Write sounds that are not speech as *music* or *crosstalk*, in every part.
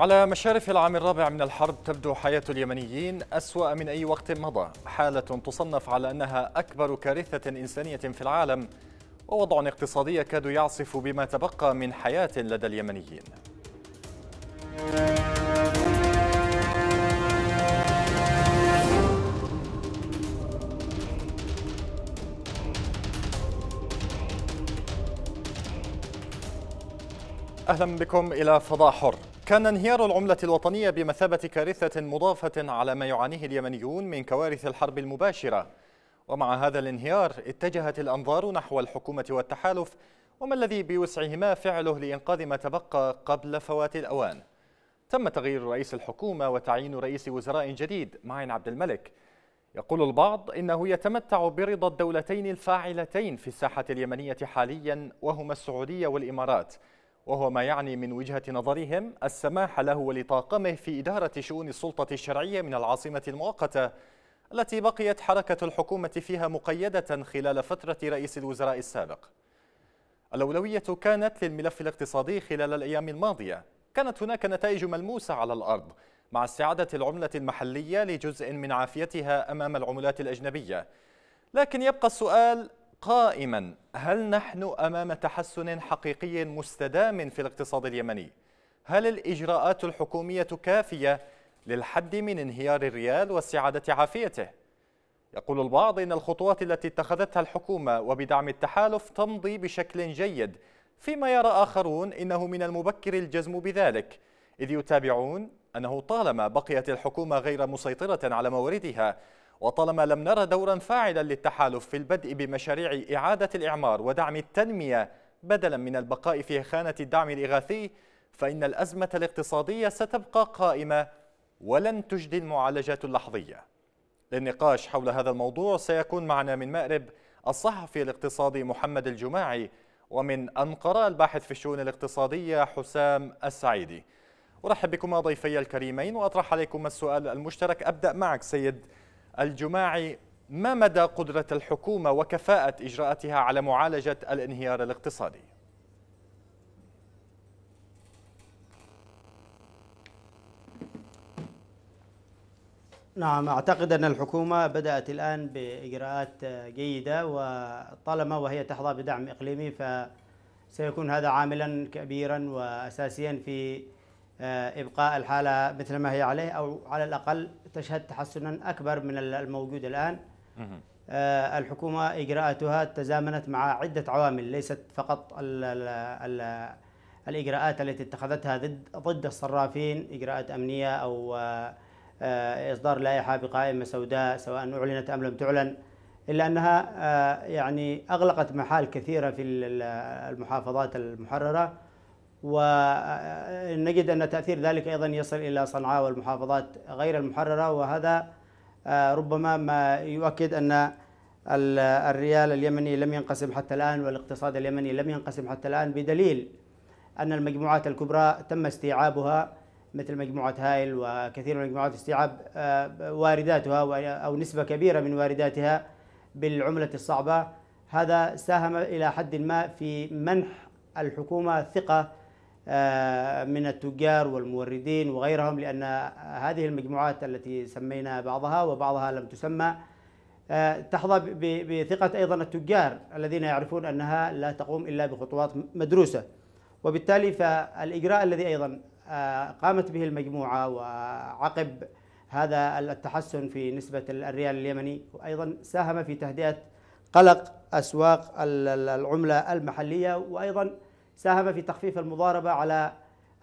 على مشارف العام الرابع من الحرب تبدو حياة اليمنيين أسوأ من أي وقت مضى حالة تصنف على أنها أكبر كارثة إنسانية في العالم ووضع اقتصادي يكاد يعصف بما تبقى من حياة لدى اليمنيين أهلا بكم إلى فضاء حر كان انهيار العملة الوطنية بمثابة كارثة مضافة على ما يعانيه اليمنيون من كوارث الحرب المباشرة ومع هذا الانهيار اتجهت الأنظار نحو الحكومة والتحالف وما الذي بوسعهما فعله لإنقاذ ما تبقى قبل فوات الأوان تم تغيير رئيس الحكومة وتعيين رئيس وزراء جديد معين عبد الملك يقول البعض إنه يتمتع برضا الدولتين الفاعلتين في الساحة اليمنية حاليا وهما السعودية والإمارات وهو ما يعني من وجهة نظرهم السماح له ولطاقمه في إدارة شؤون السلطة الشرعية من العاصمة المؤقتة التي بقيت حركة الحكومة فيها مقيدة خلال فترة رئيس الوزراء السابق الأولوية كانت للملف الاقتصادي خلال الأيام الماضية كانت هناك نتائج ملموسة على الأرض مع استعادة العملة المحلية لجزء من عافيتها أمام العملات الأجنبية لكن يبقى السؤال قائما هل نحن أمام تحسن حقيقي مستدام في الاقتصاد اليمني؟ هل الإجراءات الحكومية كافية للحد من انهيار الريال واستعادة عافيته؟ يقول البعض إن الخطوات التي اتخذتها الحكومة وبدعم التحالف تمضي بشكل جيد فيما يرى آخرون إنه من المبكر الجزم بذلك إذ يتابعون أنه طالما بقيت الحكومة غير مسيطرة على مواردها وطالما لم نرى دورا فاعلا للتحالف في البدء بمشاريع إعادة الإعمار ودعم التنمية بدلا من البقاء في خانة الدعم الإغاثي فإن الأزمة الاقتصادية ستبقى قائمة ولن تجدي المعالجات اللحظية للنقاش حول هذا الموضوع سيكون معنا من مأرب الصحفي الاقتصادي محمد الجماعي ومن أنقرة الباحث في الشؤون الاقتصادية حسام السعيدي أرحب بكما ضيفي الكريمين وأطرح عليكم السؤال المشترك أبدأ معك سيد الجماعي ما مدى قدرة الحكومة وكفاءة إجراءاتها على معالجة الانهيار الاقتصادي؟ نعم أعتقد أن الحكومة بدأت الآن بإجراءات جيدة وطالما وهي تحظى بدعم إقليمي فسيكون هذا عاملا كبيرا وأساسيا في آه، إبقاء الحالة مثل ما هي عليه أو على الأقل تشهد تحسنا أكبر من الموجود الآن آه، الحكومة إجراءاتها تزامنت مع عدة عوامل ليست فقط الـ الـ الـ الإجراءات التي اتخذتها ضد ضد الصرافين إجراءات أمنية أو آه، آه، إصدار لائحة بقائمة سوداء سواء أعلنت أم لم تعلن إلا أنها يعني أغلقت محال كثيرة في المحافظات المحررة ونجد أن تأثير ذلك أيضا يصل إلى صنعاء والمحافظات غير المحررة وهذا آه، ربما ما يؤكد أن الريال اليمني لم ينقسم حتى الآن والاقتصاد اليمني لم ينقسم حتى الآن بدليل أن المجموعات الكبرى تم استيعابها مثل مجموعة هائل وكثير من المجموعات استيعاب آه، وارداتها أو نسبة كبيرة من وارداتها بالعملة الصعبة هذا ساهم إلى حد ما في منح الحكومة ثقة آه، من التجار والموردين وغيرهم لأن هذه المجموعات التي سمينا بعضها وبعضها لم تسمى آه، تحظى بثقة أيضا التجار الذين يعرفون أنها لا تقوم إلا بخطوات مدروسة وبالتالي فالإجراء الذي أيضا آه، قامت به المجموعة وعقب هذا التحسن في نسبة الريال اليمني وأيضا ساهم في تهدئة قلق أسواق العملة المحلية وأيضا ساهم في تخفيف المضاربة على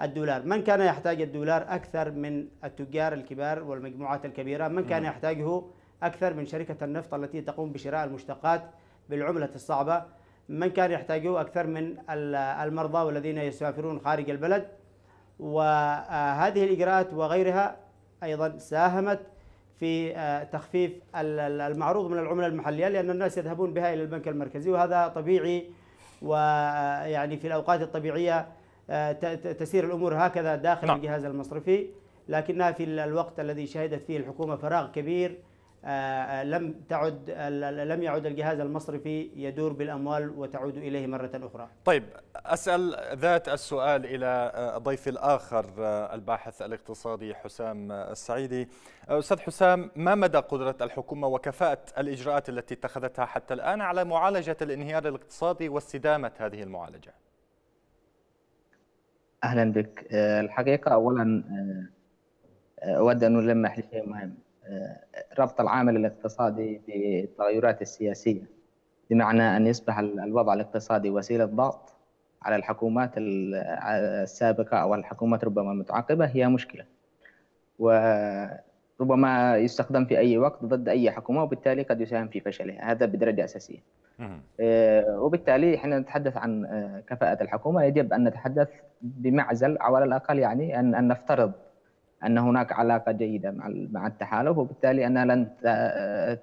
الدولار من كان يحتاج الدولار أكثر من التجار الكبار والمجموعات الكبيرة من كان نعم. يحتاجه أكثر من شركة النفط التي تقوم بشراء المشتقات بالعملة الصعبة من كان يحتاجه أكثر من المرضى والذين يسافرون خارج البلد وهذه الإجراءات وغيرها أيضا ساهمت في آه، تخفيف المعروض من العملة المحلية لأن الناس يذهبون بها إلى البنك المركزي وهذا طبيعي ويعني في الأوقات الطبيعية آه، تسير الأمور هكذا داخل نعم. الجهاز المصرفي لكنها في الوقت الذي شهدت فيه الحكومة فراغ كبير آه، لم تعد لم يعد الجهاز المصرفي يدور بالاموال وتعود اليه مره اخرى. طيب اسال ذات السؤال الى آه، ضيفي الاخر آه، الباحث الاقتصادي حسام السعيدي. استاذ حسام ما مدى قدره الحكومه وكفاءه الاجراءات التي اتخذتها حتى الان على معالجه الانهيار الاقتصادي واستدامه هذه المعالجه؟ اهلا بك الحقيقه اولا اود ان المح لشيء مهم ربط العامل الاقتصادي بالتغيرات السياسيه بمعنى ان يصبح الوضع الاقتصادي وسيله ضغط على الحكومات السابقه او الحكومات ربما المتعاقبه هي مشكله وربما يستخدم في اي وقت ضد اي حكومه وبالتالي قد يساهم في فشلها هذا بدرجه اساسيه آه، وبالتالي احنا نتحدث عن آه، كفاءه الحكومه يجب ان نتحدث بمعزل او على الاقل يعني ان نفترض ان هناك علاقه جيده مع مع التحالف وبالتالي انها لن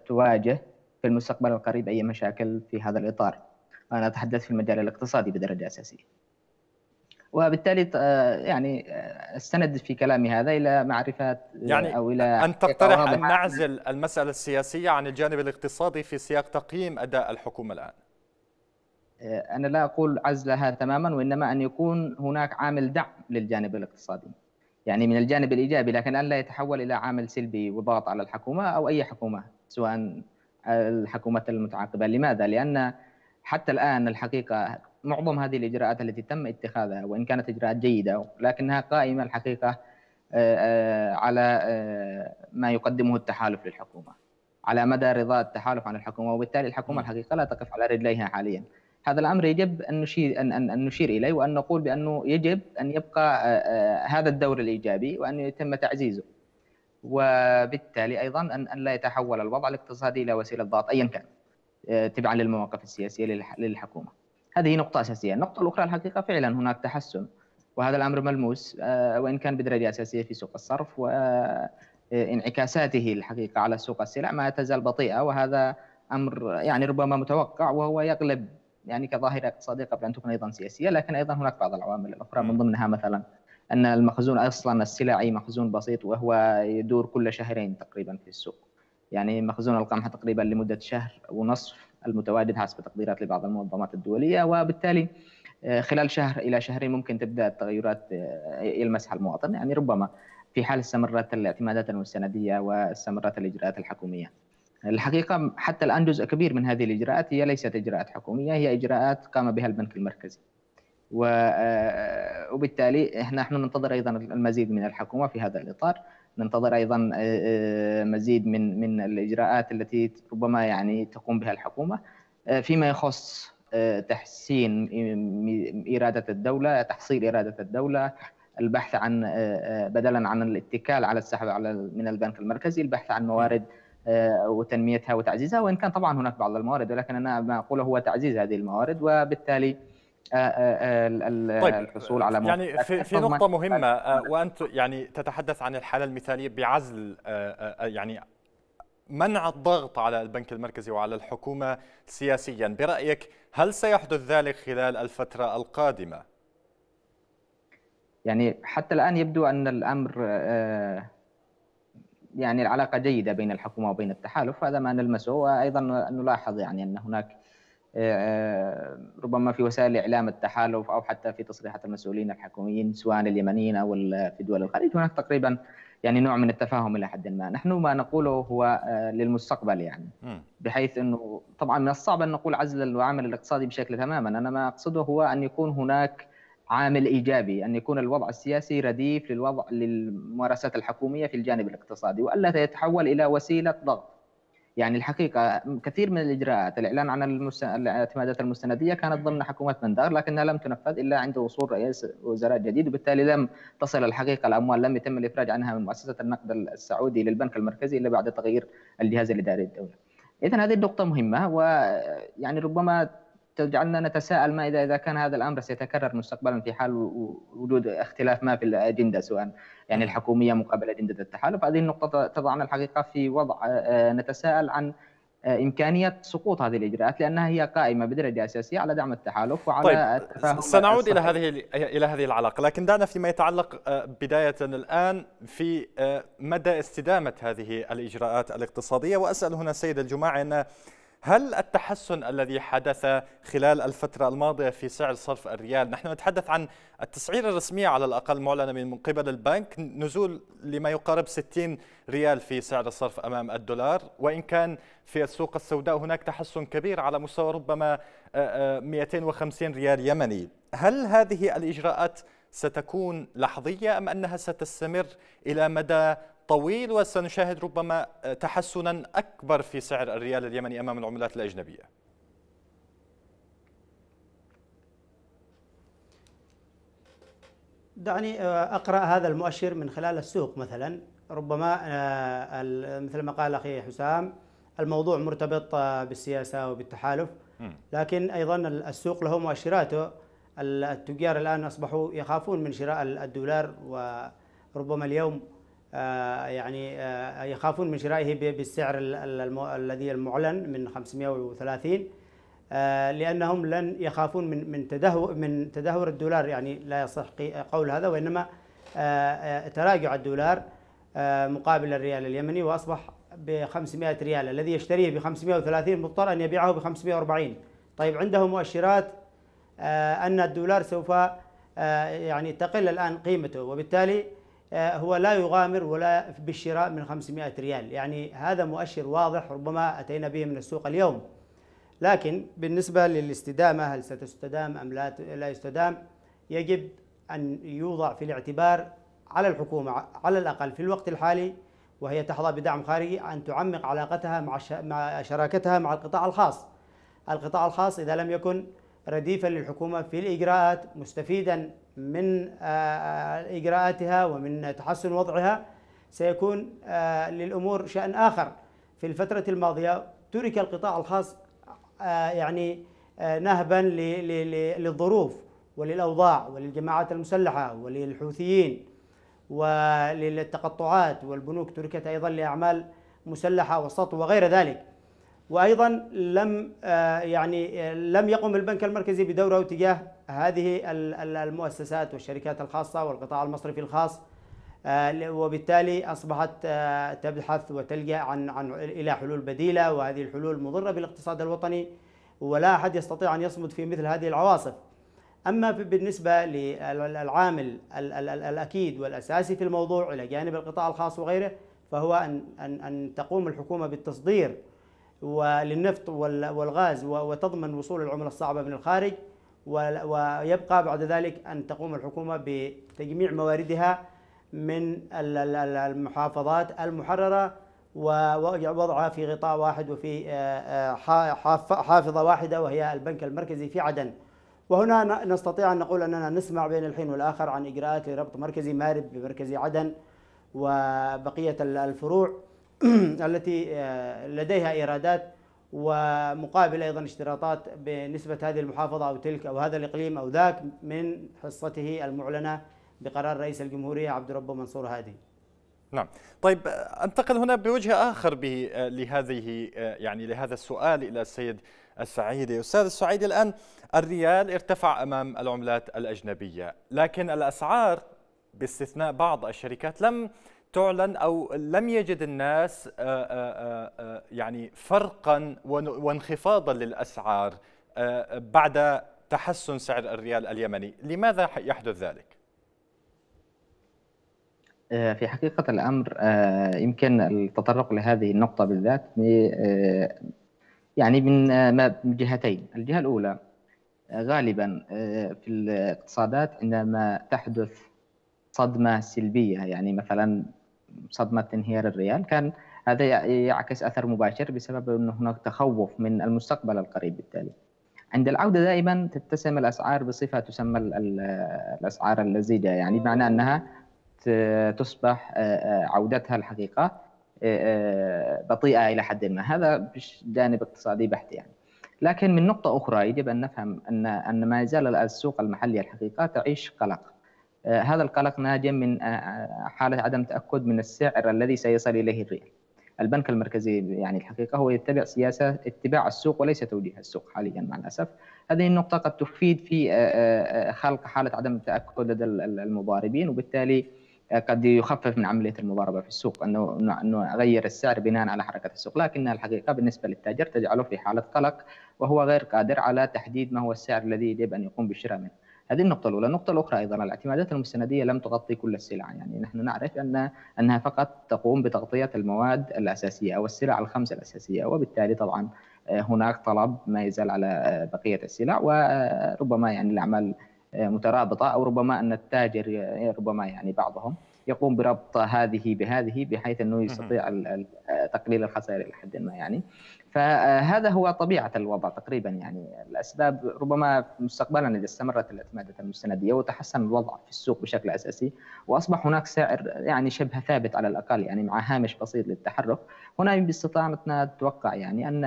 تواجه في المستقبل القريب اي مشاكل في هذا الاطار. انا اتحدث في المجال الاقتصادي بدرجه اساسيه. وبالتالي يعني آه، استند في كلامي هذا الى معرفه آه، يعني او الى ان تقترح ان نعزل المساله السياسيه عن الجانب الاقتصادي في سياق تقييم اداء الحكومه الان. آه، انا لا اقول عزلها تماما وانما ان يكون هناك عامل دعم للجانب الاقتصادي يعني من الجانب الايجابي لكن ان لا يتحول الى عامل سلبي وضغط على الحكومه او اي حكومه سواء الحكومات المتعاقبه، لماذا؟ لان حتى الان الحقيقه معظم هذه الاجراءات التي تم اتخاذها وان كانت اجراءات جيده لكنها قائمه الحقيقه آه، آه، على آه، ما يقدمه التحالف للحكومه على مدى رضا التحالف عن الحكومه وبالتالي الحكومه الحقيقه لا تقف على رجليها حاليا هذا الامر يجب ان نشير ان ان, نشير اليه وان نقول بانه يجب ان يبقى آه، هذا الدور الايجابي وان يتم تعزيزه. وبالتالي ايضا ان ان لا يتحول الوضع الاقتصادي الى وسيله ضغط ايا كان آه، تبعا للمواقف السياسيه للحكومه. هذه نقطه اساسيه، النقطه الاخرى الحقيقه فعلا هناك تحسن وهذا الامر ملموس آه، وان كان بدرجه اساسيه في سوق الصرف وانعكاساته الحقيقه على سوق السلع ما تزال بطيئه وهذا امر يعني ربما متوقع وهو يغلب يعني كظاهره اقتصاديه قبل ان تكون ايضا سياسيه لكن ايضا هناك بعض العوامل الاخرى من ضمنها مثلا ان المخزون اصلا السلعي مخزون بسيط وهو يدور كل شهرين تقريبا في السوق يعني مخزون القمح تقريبا لمده شهر ونصف المتواجد حسب تقديرات لبعض المنظمات الدوليه وبالتالي آه، خلال شهر الى شهرين ممكن تبدا التغيرات آه، يلمسها المواطن يعني ربما في حال استمرت الاعتمادات المستنديه واستمرت الاجراءات الحكوميه. الحقيقة حتى الآن جزء كبير من هذه الإجراءات هي ليست إجراءات حكومية هي إجراءات قام بها البنك المركزي آه، آه، وبالتالي احنا نحن ننتظر ايضا المزيد من الحكومه في هذا الاطار ننتظر ايضا آه، مزيد من من الاجراءات التي ربما يعني تقوم بها الحكومه فيما يخص تحسين اراده الدوله تحصيل اراده الدوله البحث عن بدلا عن الاتكال على السحب على من البنك المركزي البحث عن موارد آه، وتنميتها وتعزيزها وان كان طبعا هناك بعض الموارد ولكن انا ما اقوله هو تعزيز هذه الموارد وبالتالي آه، آه، طيب الحصول على يعني في, في نقطة مهمة وأنت يعني تتحدث عن الحالة المثالية بعزل يعني منع الضغط على البنك المركزي وعلى الحكومة سياسيا برأيك هل سيحدث ذلك خلال الفترة القادمة؟ يعني حتى الآن يبدو أن الأمر يعني العلاقه جيده بين الحكومه وبين التحالف هذا ما نلمسه وايضا نلاحظ يعني ان هناك آه، آه، ربما في وسائل اعلام التحالف او حتى في تصريحات المسؤولين الحكوميين سواء اليمنيين او في دول الخليج هناك تقريبا يعني نوع من التفاهم الى حد ما، نحن ما نقوله هو آه، للمستقبل يعني بحيث انه طبعا من الصعب ان نقول عزل العامل الاقتصادي بشكل تماما، انا ما اقصده هو ان يكون هناك عامل ايجابي ان يكون الوضع السياسي رديف للوضع للممارسات الحكوميه في الجانب الاقتصادي والا يتحول الى وسيله ضغط يعني الحقيقه كثير من الاجراءات الاعلان عن المس... الاعتمادات المستنديه كانت ضمن حكومه مندار لكنها لم تنفذ الا عند وصول رئيس وزراء جديد وبالتالي لم تصل الحقيقه الاموال لم يتم الافراج عنها من مؤسسه النقد السعودي للبنك المركزي الا بعد تغيير الجهاز الاداري الدولي. اذا هذه النقطه مهمه ويعني ربما تجعلنا نتساءل ما إذا إذا كان هذا الأمر سيتكرر مستقبلا في حال وجود اختلاف ما في الأجندة سواء يعني نعم. الحكومية مقابل أجندة التحالف هذه النقطة تضعنا الحقيقة في وضع آه، آه، نتساءل عن آه، إمكانية سقوط هذه الإجراءات لأنها هي قائمة بدرجة أساسية على دعم التحالف وعلى طيب التفاهم سنعود إلى هذه إلى هذه العلاقة لكن دعنا فيما يتعلق بداية الآن في مدى استدامة هذه الإجراءات الاقتصادية وأسأل هنا السيد الجماعي أن هل التحسن الذي حدث خلال الفترة الماضية في سعر صرف الريال نحن نتحدث عن التسعيرة الرسمية على الأقل معلنة من قبل البنك نزول لما يقارب 60 ريال في سعر الصرف أمام الدولار وإن كان في السوق السوداء هناك تحسن كبير على مستوى ربما 250 آه، آه، ريال يمني هل هذه الإجراءات ستكون لحظية أم أنها ستستمر إلى مدى طويل وسنشاهد ربما تحسنا أكبر في سعر الريال اليمني أمام العملات الأجنبية دعني آه، أقرأ هذا المؤشر من خلال السوق مثلا ربما آه، مثل ما قال أخي حسام الموضوع مرتبط آه، بالسياسة وبالتحالف لكن أيضا السوق له مؤشراته التجار الآن أصبحوا يخافون من شراء الدولار وربما اليوم آه، يعني آه، يخافون من شرائه بالسعر الذي المعلن من 530 آه، لانهم لن يخافون من من تدهور من تدهور الدولار يعني لا يصح قول هذا وانما تراجع الدولار مقابل الريال اليمني واصبح ب 500 ريال الذي يشتريه ب 530 مضطر ان يبيعه ب 540 طيب عنده مؤشرات ان الدولار سوف يعني تقل الان قيمته وبالتالي آه، هو لا يغامر ولا بالشراء من 500 ريال يعني هذا مؤشر واضح ربما أتينا به من السوق اليوم لكن بالنسبة للاستدامة هل ستستدام أم لا لا يستدام يجب أن يوضع في الاعتبار على الحكومة على الأقل في الوقت الحالي وهي تحظى بدعم خارجي أن تعمق علاقتها مع شراكتها مع القطاع الخاص القطاع الخاص إذا لم يكن رديفا للحكومة في الإجراءات مستفيدا من آه، آه، إجراءاتها ومن تحسن وضعها سيكون آه، للأمور شأن آخر في الفترة الماضية ترك القطاع الخاص يعني نهبا للظروف وللأوضاع وللجماعات المسلحة وللحوثيين وللتقطعات والبنوك تركت أيضا لأعمال مسلحة وسط وغير ذلك وايضا لم آه، يعني آه، لم يقم البنك المركزي بدوره تجاه هذه المؤسسات والشركات الخاصه والقطاع المصرفي الخاص آه، وبالتالي اصبحت تبحث وتلجا عن عن الى حلول بديله وهذه الحلول مضره بالاقتصاد الوطني ولا احد يستطيع ان يصمد في مثل هذه العواصف. اما بالنسبه للعامل الاكيد والاساسي في الموضوع الى جانب القطاع الخاص وغيره فهو ان ان ان تقوم الحكومه بالتصدير وللنفط والغاز وتضمن وصول العملة الصعبة من الخارج ويبقى بعد ذلك أن تقوم الحكومة بتجميع مواردها من المحافظات المحررة ووضعها في غطاء واحد وفي حافظة واحدة وهي البنك المركزي في عدن وهنا نستطيع أن نقول أننا نسمع بين الحين والآخر عن إجراءات لربط مركزي مارب بمركزي عدن وبقية الفروع *clears throat* التي آه، لديها ايرادات ومقابل ايضا اشتراطات بنسبه هذه المحافظه او تلك او هذا الاقليم او ذاك من حصته المعلنه بقرار رئيس الجمهوريه عبد ربه منصور هادي. نعم طيب انتقل هنا بوجه اخر به آه، لهذه آه، يعني لهذا السؤال الى السيد السعيدي استاذ السعيدي الان الريال ارتفع امام العملات الاجنبيه لكن الاسعار باستثناء بعض الشركات لم تعلن او لم يجد الناس آه، آه، آه، يعني فرقا وانخفاضا للاسعار بعد تحسن سعر الريال اليمني، لماذا يحدث ذلك؟ في حقيقة الأمر يمكن التطرق لهذه النقطة بالذات يعني من جهتين، الجهة الأولى غالبا في الاقتصادات عندما تحدث صدمة سلبية يعني مثلا صدمه انهيار الريال كان هذا يعكس اثر مباشر بسبب ان هناك تخوف من المستقبل القريب بالتالي عند العوده دائما تتسم الاسعار بصفه تسمى الاسعار اللزجه يعني بمعنى انها تصبح آه، آه، عودتها الحقيقه آه، بطيئه الى حد ما هذا جانب اقتصادي بحت يعني لكن من نقطه اخرى يجب ان نفهم ان ان ما زال السوق المحلي الحقيقه تعيش قلق آه، هذا القلق ناجم من آه، آه، حالة عدم تأكد من السعر الذي سيصل إليه الريال البنك المركزي يعني الحقيقة هو يتبع سياسة اتباع السوق وليس توجيه السوق حاليا مع الأسف هذه النقطة قد تفيد في خلق حالة عدم التأكد لدى المضاربين وبالتالي قد يخفف من عملية المضاربة في السوق أنه أنه أغير السعر بناء على حركة السوق لكنها الحقيقة بالنسبة للتاجر تجعله في حالة قلق وهو غير قادر على تحديد ما هو السعر الذي يجب أن يقوم بالشراء منه هذه النقطة الأولى، النقطة الأخرى أيضا الاعتمادات المستندية لم تغطي كل السلع، يعني نحن نعرف أن أنها فقط تقوم بتغطية المواد الأساسية أو السلع الخمسة الأساسية، وبالتالي طبعا آه، هناك طلب ما يزال على آه، بقية السلع وربما يعني الأعمال آه، مترابطة أو ربما أن التاجر ربما يعني بعضهم يقوم بربط هذه بهذه بحيث انه يستطيع تقليل الخسائر الى حد ما يعني فهذا هو طبيعه الوضع تقريبا يعني الاسباب ربما مستقبلا اذا استمرت الاعتمادات المستنديه وتحسن الوضع في السوق بشكل اساسي واصبح هناك سعر يعني شبه ثابت على الاقل يعني مع هامش بسيط للتحرك هنا باستطاعتنا نتوقع يعني ان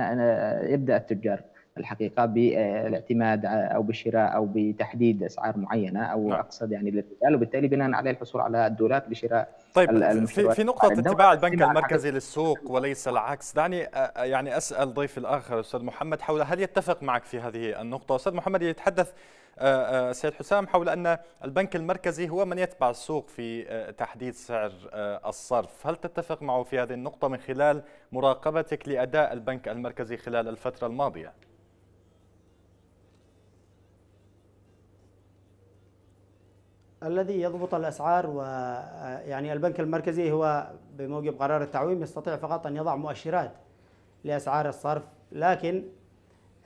يبدا التجار الحقيقه بالاعتماد او بالشراء او بتحديد اسعار معينه او نعم. اقصد يعني للرجال وبالتالي بناء عليه الحصول على الدولات بشراء طيب في, في نقطه اتباع البنك المركزي للسوق وليس العكس دعني يعني اسال ضيف الاخر استاذ محمد حول هل يتفق معك في هذه النقطه استاذ محمد يتحدث سيد حسام حول ان البنك المركزي هو من يتبع السوق في تحديد سعر الصرف، هل تتفق معه في هذه النقطه من خلال مراقبتك لاداء البنك المركزي خلال الفتره الماضيه؟ الذي يضبط الاسعار ويعني آه، البنك المركزي هو بموجب قرار التعويم يستطيع فقط ان يضع مؤشرات لاسعار الصرف لكن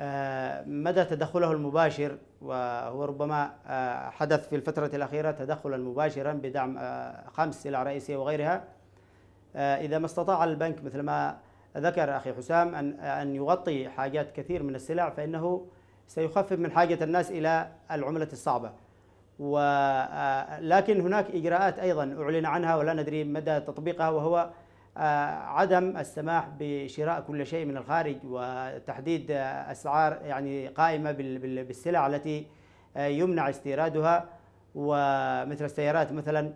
آه، مدى تدخله المباشر وهو ربما آه، حدث في الفترة الأخيرة تدخلا مباشرا بدعم خمس سلع رئيسية وغيرها إذا ما استطاع البنك مثل ما ذكر أخي حسام أن أن يغطي حاجات كثير من السلع فإنه سيخفف من حاجة الناس إلى العملة الصعبة ولكن هناك إجراءات أيضا أعلن عنها ولا ندري مدى تطبيقها وهو عدم السماح بشراء كل شيء من الخارج وتحديد أسعار يعني قائمة بالسلع التي يمنع استيرادها ومثل السيارات مثلا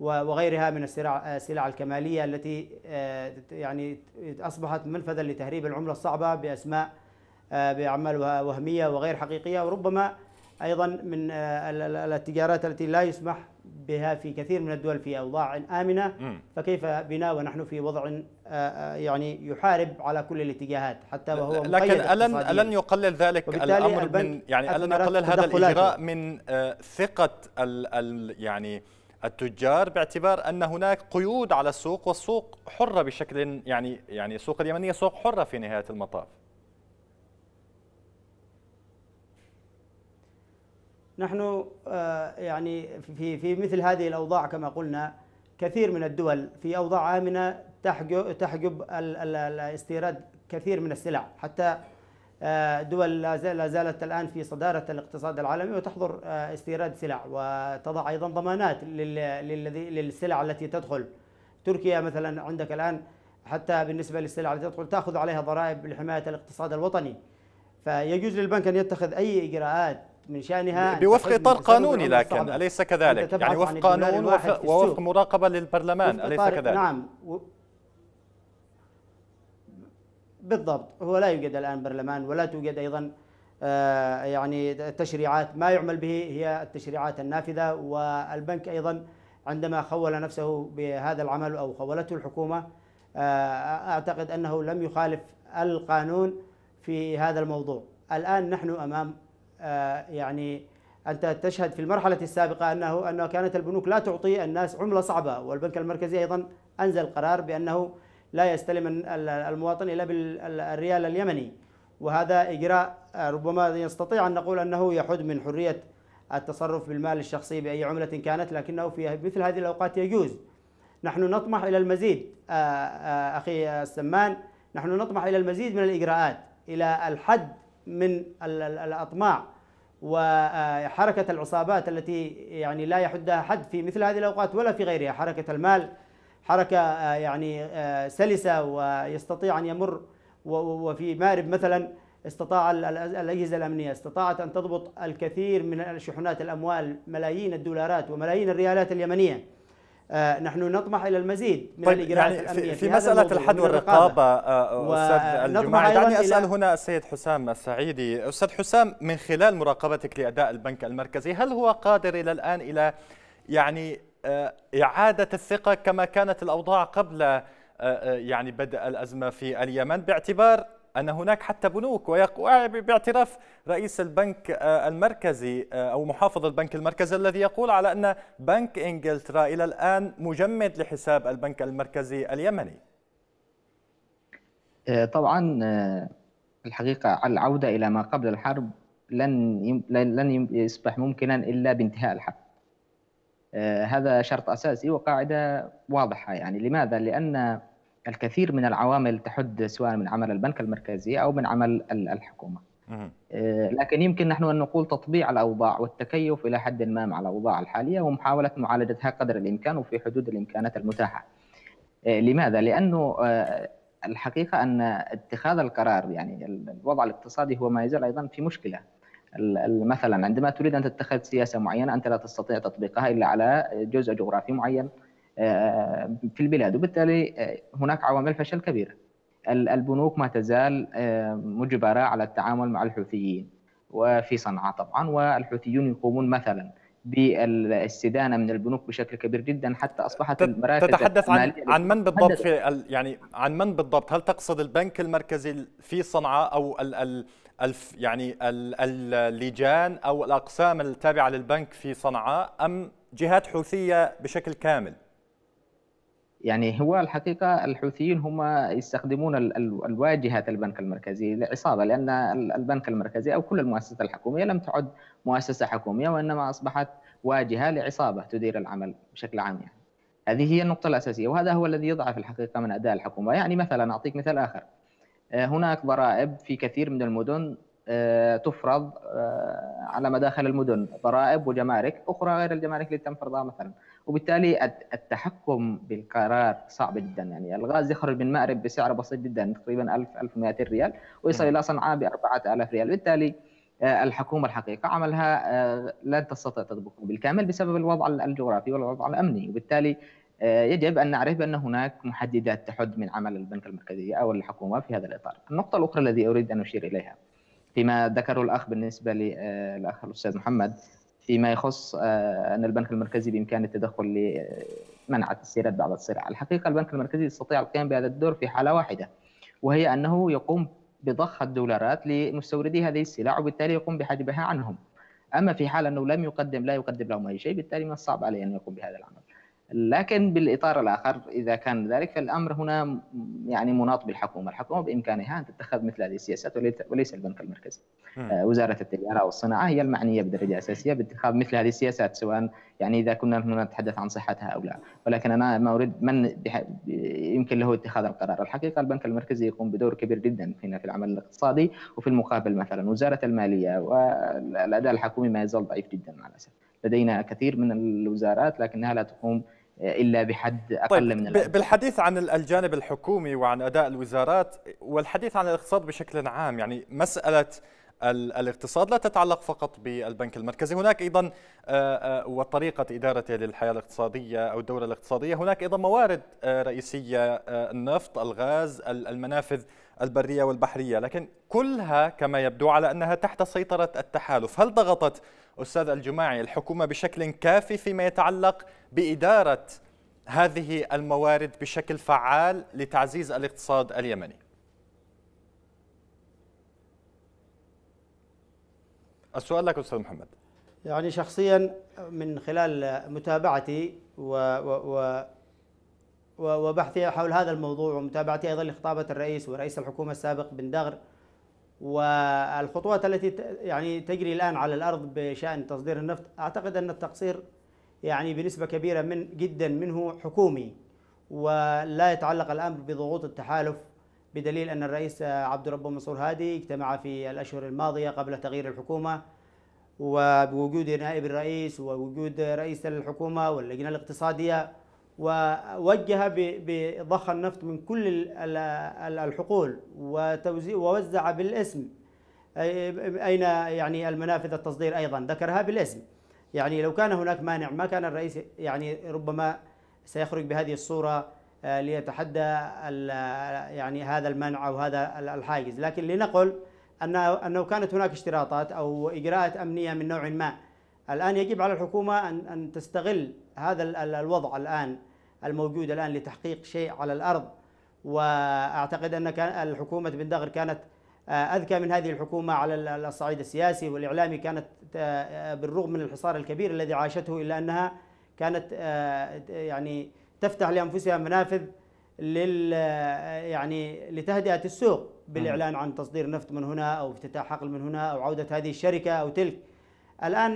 وغيرها من السلع الكمالية التي يعني أصبحت منفذا لتهريب العملة الصعبة بأسماء بأعمال وهمية وغير حقيقية وربما أيضا من آه، التجارات التي لا يسمح بها في كثير من الدول في أوضاع آمنة فكيف بنا ونحن في وضع آه، آه، يعني يحارب على كل الاتجاهات حتى وهو لكن ألن ألن يقلل ذلك الأمر من يعني ألن يقلل هذا الإجراء من ثقة ال ال يعني التجار باعتبار ان هناك قيود على السوق والسوق حره بشكل يعني يعني السوق اليمنيه سوق حره في نهايه المطاف نحن آه، يعني في في مثل هذه الاوضاع كما قلنا كثير من الدول في اوضاع امنه تحجب تحجب استيراد كثير من السلع حتى آه، دول لا زالت الان في صداره الاقتصاد العالمي وتحظر آه، استيراد سلع وتضع ايضا ضمانات للذي للسلع التي تدخل تركيا مثلا عندك الان حتى بالنسبه للسلع التي تدخل تاخذ عليها ضرائب لحمايه الاقتصاد الوطني فيجوز للبنك ان يتخذ اي اجراءات من شأنها بوفق إطار قانوني لكن أليس كذلك؟ يعني وفق قانون ووفق مراقبة للبرلمان أليس كذلك؟ نعم و... بالضبط هو لا يوجد الآن برلمان ولا توجد أيضا آه، يعني تشريعات ما يعمل به هي التشريعات النافذة والبنك أيضا عندما خول نفسه بهذا العمل أو خولته الحكومة آه، أعتقد أنه لم يخالف القانون في هذا الموضوع الآن نحن أمام آه، يعني انت تشهد في المرحله السابقه انه انه كانت البنوك لا تعطي الناس عمله صعبه والبنك المركزي ايضا انزل قرار بانه لا يستلم المواطن الا بالريال اليمني وهذا اجراء آه، ربما يستطيع ان نقول انه يحد من حريه التصرف بالمال الشخصي باي عمله كانت لكنه في مثل هذه الاوقات يجوز. نحن نطمح الى المزيد آه، اخي السمان نحن نطمح الى المزيد من الاجراءات الى الحد من الأطماع وحركة العصابات التي يعني لا يحدها حد في مثل هذه الأوقات ولا في غيرها حركة المال حركة آه، يعني آه، سلسة ويستطيع أن يمر وفي مأرب مثلا استطاع الأجهزة الأمنية استطاعت أن تضبط الكثير من شحنات الأموال ملايين الدولارات وملايين الريالات اليمنية آه، نحن نطمح الى المزيد من طيب الاجراءات يعني الامنيه في, في مساله الحد والرقابه آه، استاذ الجمعه دعني اسال هنا السيد حسام السعيدي استاذ حسام من خلال مراقبتك لاداء البنك المركزي هل هو قادر الى الان الى يعني آه، اعاده الثقه كما كانت الاوضاع قبل يعني بدء الازمه في اليمن باعتبار أن هناك حتى بنوك باعتراف رئيس البنك آه، المركزي آه، أو محافظ البنك المركزي الذي يقول على أن بنك إنجلترا إلى الآن مجمد لحساب البنك المركزي اليمني آه، طبعا الحقيقة العودة إلى ما قبل الحرب لن لن يصبح ممكنا إلا بانتهاء الحرب هذا شرط أساسي وقاعدة واضحة يعني لماذا؟ لأن الكثير من العوامل تحد سواء من عمل البنك المركزي او من عمل الحكومه. آه، لكن يمكن نحن ان نقول تطبيع الاوضاع والتكيف الى حد ما مع الاوضاع الحاليه ومحاوله معالجتها قدر الامكان وفي حدود الامكانات المتاحه. آه، لماذا؟ لانه آه، الحقيقه ان اتخاذ القرار يعني الوضع الاقتصادي هو ما يزال ايضا في مشكله. مثلا عندما تريد ان تتخذ سياسه معينه انت لا تستطيع تطبيقها الا على جزء جغرافي معين في البلاد وبالتالي آه، هناك عوامل فشل كبيره البنوك ما تزال آه، مجبره على التعامل مع الحوثيين وفي صنعاء طبعا والحوثيون يقومون مثلا بالاستدانه من البنوك بشكل كبير جدا حتى اصبحت المراكز تتحدث عن عن من بالضبط في يعني عن من بالضبط هل تقصد البنك المركزي في صنعاء او ال ال الف يعني ال اللجان او الاقسام التابعه للبنك في صنعاء ام جهات حوثيه بشكل كامل؟ يعني هو الحقيقه الحوثيين هم يستخدمون الواجهه البنك المركزي لعصابه لان البنك المركزي او كل المؤسسات الحكوميه لم تعد مؤسسه حكوميه وانما اصبحت واجهه لعصابه تدير العمل بشكل عام يعني. هذه هي النقطه الاساسيه وهذا هو الذي يضعف الحقيقه من اداء الحكومه يعني مثلا اعطيك مثال اخر آه، هناك ضرائب في كثير من المدن آه، تفرض آه، على مداخل المدن ضرائب وجمارك اخرى غير الجمارك اللي تم فرضها مثلا وبالتالي التحكم بالقرار صعب جدا يعني الغاز يخرج من مأرب بسعر بسيط جدا تقريبا 1000 1200 ريال ويصل الى صنعاء ب 4000 ريال بالتالي آه، الحكومه الحقيقه عملها لن تستطيع تطبقه بالكامل بسبب الوضع الجغرافي والوضع الامني وبالتالي يجب ان نعرف بان هناك محددات تحد من عمل البنك المركزي او الحكومه في هذا الاطار. النقطه الاخرى الذي اريد ان اشير اليها فيما ذكره الاخ بالنسبه للاخ آه، الاستاذ محمد فيما يخص آه، ان البنك المركزي بامكانه التدخل لمنع التسيرات بعد الصراع، الحقيقه البنك المركزي يستطيع القيام بهذا الدور في حاله واحده وهي انه يقوم بضخ الدولارات لمستوردي هذه السلع وبالتالي يقوم بحجبها عنهم. اما في حال انه لم يقدم لا يقدم لهم اي شيء بالتالي من الصعب عليه ان يقوم بهذا العمل. لكن بالإطار الآخر إذا كان ذلك فالأمر هنا يعني مناط بالحكومة الحكومة بإمكانها أن تتخذ مثل هذه السياسات وليس البنك المركزي آه، وزارة التجارة والصناعة هي المعنية بدرجة أساسية باتخاذ مثل هذه السياسات سواء يعني إذا كنا هنا نتحدث عن صحتها أو لا ولكن أنا ما أريد من يمكن له اتخاذ القرار الحقيقة البنك المركزي يقوم بدور كبير جدا هنا في العمل الاقتصادي وفي المقابل مثلا وزارة المالية والأداء الحكومي ما يزال ضعيف جدا مع الأسف لدينا كثير من الوزارات لكنها لا تقوم الا بحد اقل طيب من الأمر. بالحديث عن الجانب الحكومي وعن اداء الوزارات والحديث عن الاقتصاد بشكل عام يعني مساله الاقتصاد لا تتعلق فقط بالبنك المركزي هناك أيضا آه، آه، وطريقة إدارته للحياة الاقتصادية أو الدولة الاقتصادية هناك أيضا موارد آه، رئيسية النفط الغاز المنافذ البرية والبحرية لكن كلها كما يبدو على أنها تحت سيطرة التحالف هل ضغطت أستاذ الجماعي الحكومة بشكل كافي فيما يتعلق بإدارة هذه الموارد بشكل فعال لتعزيز الاقتصاد اليمني السؤال لك أستاذ محمد يعني شخصيا من خلال متابعتي و, و, و وبحثي حول هذا الموضوع ومتابعتي ايضا لخطابه الرئيس ورئيس الحكومه السابق بن دغر والخطوات التي يعني تجري الان على الارض بشان تصدير النفط اعتقد ان التقصير يعني بنسبه كبيره من جدا منه حكومي ولا يتعلق الامر بضغوط التحالف بدليل ان الرئيس عبد ربه منصور هادي اجتمع في الاشهر الماضيه قبل تغيير الحكومه وبوجود نائب الرئيس ووجود رئيس الحكومه واللجنه الاقتصاديه ووجه بضخ النفط من كل الحقول ووزع بالاسم أين يعني المنافذ التصدير أيضا ذكرها بالاسم يعني لو كان هناك مانع ما كان الرئيس يعني ربما سيخرج بهذه الصورة آه، ليتحدى يعني هذا المنع أو هذا الحاجز لكن لنقل أنه, أنه كانت هناك اشتراطات أو إجراءات أمنية من نوع ما الآن يجب على الحكومة أن تستغل هذا الوضع الآن الموجود الآن لتحقيق شيء على الأرض وأعتقد أن الحكومة بن دغر كانت آه، أذكى من هذه الحكومة على الصعيد السياسي والإعلامي كانت آه، آه، بالرغم من الحصار الكبير الذي عاشته إلا أنها كانت يعني تفتح لأنفسها منافذ لل يعني لتهدئة السوق بالإعلان عن تصدير نفط من هنا أو افتتاح حقل من هنا أو عودة هذه الشركة أو تلك الآن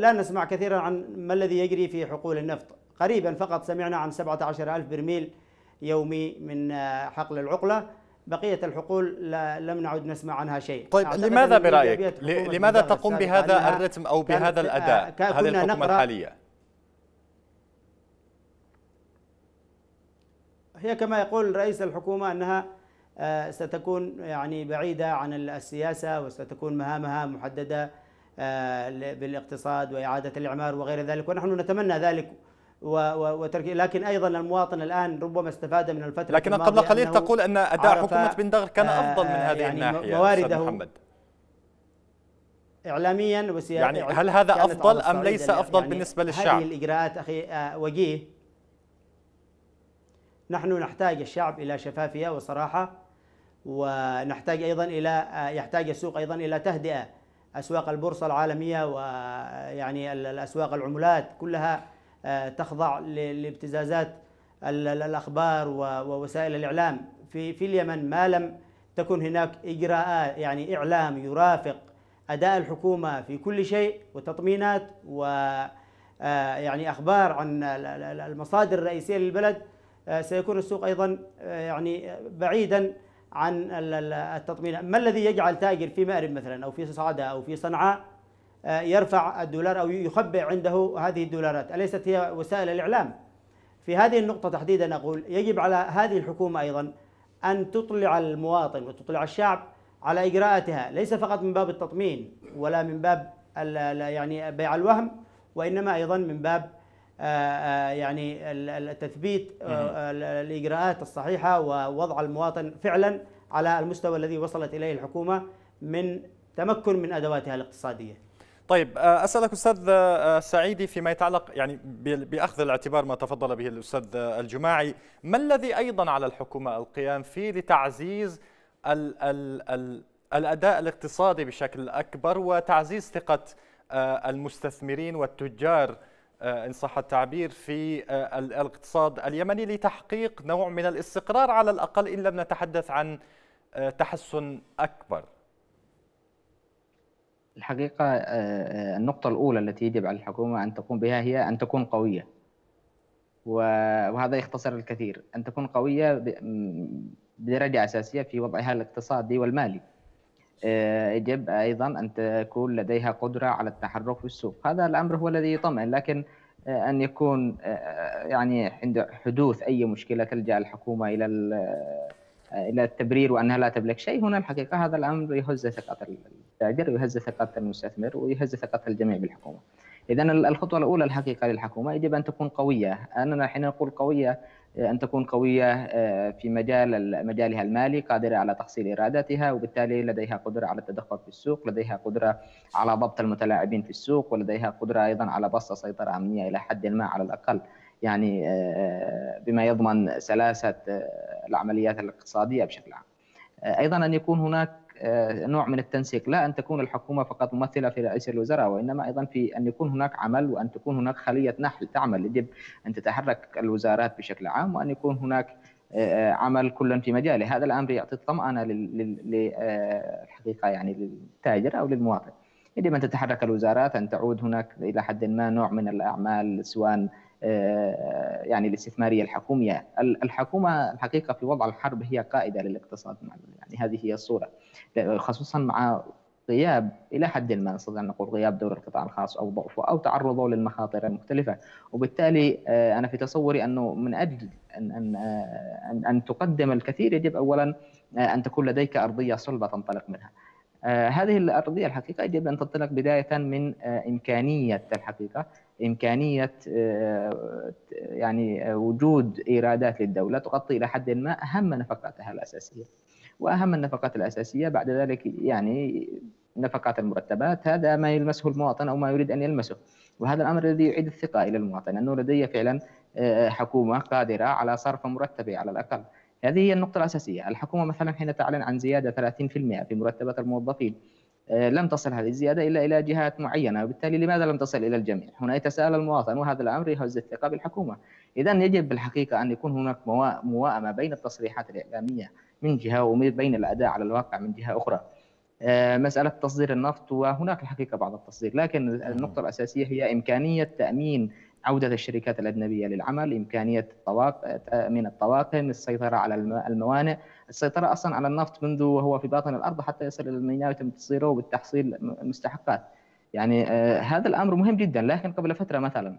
لا نسمع كثيرا عن ما الذي يجري في حقول النفط قريبا فقط سمعنا عن 17 ألف برميل يومي من آه، حقل العقلة بقية الحقول لم نعد نسمع عنها شيء طيب لماذا برأيك؟ لماذا تقوم بهذا الرتم أو بهذا آه، الأداء هذه الحكومة الحالية؟ هي كما يقول رئيس الحكومة أنها آه، ستكون يعني بعيدة عن السياسة وستكون مهامها محددة بالاقتصاد وإعادة الإعمار وغير ذلك ونحن نتمنى ذلك وتركي... لكن ايضا المواطن الان ربما استفاد من الفتره لكن قبل قليل تقول ان اداء حكومه بن دغر كان افضل من آه، هذه يعني الناحيه موارده محمد اعلاميا وسياسيا يعني هل هذا افضل ام ليس افضل يعني بالنسبه للشعب؟ هذه الاجراءات اخي آه، وجيه نحن نحتاج الشعب الى شفافيه وصراحه ونحتاج ايضا الى آه، يحتاج السوق ايضا الى تهدئه اسواق البورصه العالميه ويعني الاسواق العملات كلها آه، تخضع لابتزازات الاخبار ووسائل الاعلام في في اليمن ما لم تكن هناك اجراءات يعني اعلام يرافق اداء الحكومه في كل شيء وتطمينات و آه، يعني اخبار عن المصادر الرئيسيه للبلد آه، سيكون السوق ايضا يعني بعيدا عن التطمين ما الذي يجعل تاجر في مأرب مثلا او في صعده او في صنعاء آه، يرفع الدولار أو يخبئ عنده هذه الدولارات أليست هي وسائل الإعلام في هذه النقطة تحديدا أقول يجب على هذه الحكومة أيضا أن تطلع المواطن وتطلع الشعب على إجراءاتها ليس فقط من باب التطمين ولا من باب يعني بيع الوهم وإنما أيضا من باب آه، آه، يعني التثبيت الإجراءات الصحيحة ووضع المواطن فعلا على المستوى الذي وصلت إليه الحكومة من تمكن من أدواتها الاقتصادية طيب آه، اسالك استاذ آه، سعيدي فيما يتعلق يعني باخذ الاعتبار ما تفضل به الاستاذ آه، الجماعي، ما الذي ايضا على الحكومه القيام فيه لتعزيز الـ الـ الـ الاداء الاقتصادي بشكل اكبر وتعزيز ثقه المستثمرين والتجار ان صح التعبير في الاقتصاد اليمني لتحقيق نوع من الاستقرار على الاقل ان لم نتحدث عن تحسن اكبر. الحقيقة آه، آه، النقطة الأولى التي يجب على الحكومة أن تقوم بها هي أن تكون قوية وهذا يختصر الكثير أن تكون قوية بدرجة أساسية في وضعها الاقتصادي والمالي آه، يجب أيضا أن تكون لديها قدرة على التحرك في السوق هذا الأمر هو الذي يطمئن لكن أن يكون يعني عند حدوث أي مشكلة تلجأ الحكومة إلى الى التبرير وانها لا تملك شيء هنا الحقيقه هذا الامر يهز ثقه التاجر ويهز ثقه المستثمر ويهز ثقه الجميع بالحكومه. اذا الخطوه الاولى الحقيقه للحكومه يجب ان تكون قويه، اننا حين نقول قويه آه، ان تكون قويه آه، في مجال مجالها المالي قادره على تحصيل ايراداتها وبالتالي لديها قدره على التدخل في السوق، لديها قدره على ضبط المتلاعبين في السوق ولديها قدره ايضا على بسط سيطره امنيه الى حد ما على الاقل. يعني آه، بما يضمن سلاسه آه، العمليات الاقتصاديه بشكل عام. آه، ايضا ان يكون هناك نوع من التنسيق لا ان تكون الحكومه فقط ممثله في رئيس الوزراء وانما ايضا في ان يكون هناك عمل وان تكون هناك خليه نحل تعمل يجب ان تتحرك الوزارات بشكل عام وان يكون هناك عمل كل في مجاله هذا الامر يعطي الطمانه للحقيقه يعني للتاجر او للمواطن يجب ان تتحرك الوزارات ان تعود هناك الى حد ما نوع من الاعمال سواء آه، يعني الاستثماريه الحكوميه الحكومه الحقيقه في وضع الحرب هي قائده للاقتصاد يعني هذه هي الصوره خصوصا مع غياب الى حد ما نستطيع ان نقول غياب دور القطاع الخاص او ضعفه او تعرضه للمخاطر المختلفه وبالتالي آه، انا في تصوري انه من اجل ان ان آه، ان, أن تقدم الكثير يجب اولا ان تكون لديك ارضيه صلبه تنطلق منها هذه الارضيه الحقيقه يجب ان تنطلق بدايه من امكانيه الحقيقه امكانيه آه، يعني آه، وجود ايرادات للدوله تغطي الى حد ما اهم نفقاتها الاساسيه واهم النفقات الاساسيه بعد ذلك يعني نفقات المرتبات هذا ما يلمسه المواطن او ما يريد ان يلمسه وهذا الامر الذي يعيد الثقه الى المواطن انه لدي فعلا آه، حكومه قادره على صرف مرتبي على الاقل هذه هي النقطة الأساسية الحكومة مثلا حين تعلن عن زيادة 30% في مرتبات الموظفين آه، لم تصل هذه الزيادة إلا إلى جهات معينة وبالتالي لماذا لم تصل إلى الجميع هنا يتساءل المواطن وهذا الأمر يهز الثقة بالحكومة إذا يجب بالحقيقة أن يكون هناك موائمة بين التصريحات الإعلامية من جهة وبين الأداء على الواقع من جهة أخرى آه، مسألة تصدير النفط وهناك الحقيقة بعض التصدير لكن النقطة الأساسية هي إمكانية تأمين عودة الشركات الأجنبية للعمل إمكانية الطواق من الطواقم السيطرة على الموانئ السيطرة أصلا على النفط منذ وهو في باطن الأرض حتى يصل إلى الميناء ويتم تصديره وبالتحصيل مستحقات يعني آه، هذا الأمر مهم جدا لكن قبل فترة مثلا